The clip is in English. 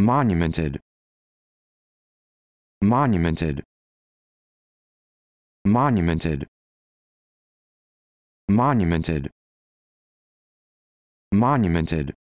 monumented monumented monumented monumented monumented